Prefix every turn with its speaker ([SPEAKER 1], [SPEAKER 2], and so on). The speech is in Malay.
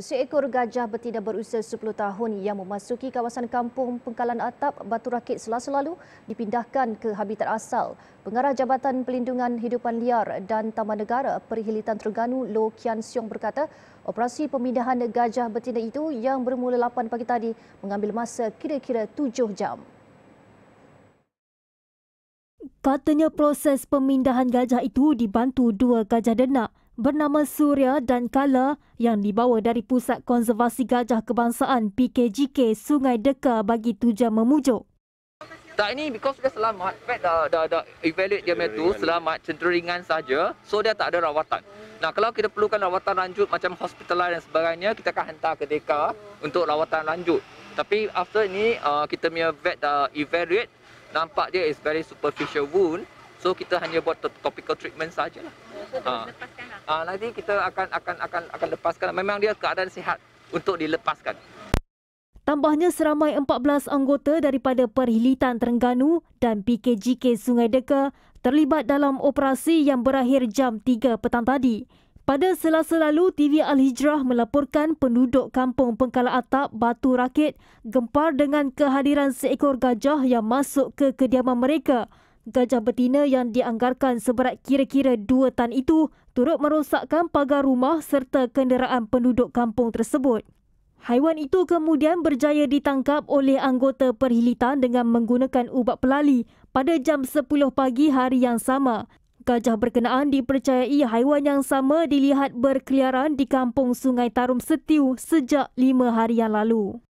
[SPEAKER 1] Seekor gajah betina berusia 10 tahun yang memasuki kawasan kampung Pengkalan Atap Batu Rakit selasa lalu dipindahkan ke habitat asal. Pengarah Jabatan Pelindungan Hidupan Liar dan Taman Negara Perihilitan Terengganu Lo Kian Siong berkata, operasi pemindahan gajah betina itu yang bermula 8 pagi tadi mengambil masa kira-kira 7 jam.
[SPEAKER 2] Katanya proses pemindahan gajah itu dibantu dua gajah denak bernama Surya dan Kala yang dibawa dari Pusat Konservasi Gajah Kebangsaan PKGK Sungai Deka bagi tujuan memujuk.
[SPEAKER 3] Tak ini because dia selamat, vet dah, dah, dah evaluate dia metu selamat, cenderung saja, so dia tak ada rawatan. Nah kalau kita perlukan rawatan lanjut macam hospital dan sebagainya, kita akan hantar ke Deka untuk rawatan lanjut. Tapi after ini uh, kita punya vet dah evaluate, nampak dia is very superficial wound, so kita hanya buat topical treatment sajalah. Ah. lepaskan. Lah. Ah, nanti kita akan akan akan akan lepaskan. Memang dia keadaan sihat untuk dilepaskan.
[SPEAKER 2] Tambahnya seramai 14 anggota daripada Perhilitan Terengganu dan PKJK Sungai Deka terlibat dalam operasi yang berakhir jam 3 petang tadi. Pada selasa lalu, TV Al-Hijrah melaporkan penduduk kampung Pengkala Atap, Batu Rakit gempar dengan kehadiran seekor gajah yang masuk ke kediaman mereka. Gajah betina yang dianggarkan seberat kira-kira 2 tan itu turut merosakkan pagar rumah serta kenderaan penduduk kampung tersebut. Haiwan itu kemudian berjaya ditangkap oleh anggota perhilitan dengan menggunakan ubat pelali pada jam 10 pagi hari yang sama. Gajah berkenaan dipercayai haiwan yang sama dilihat berkeliaran di kampung Sungai Tarum Setiu sejak 5 hari yang lalu.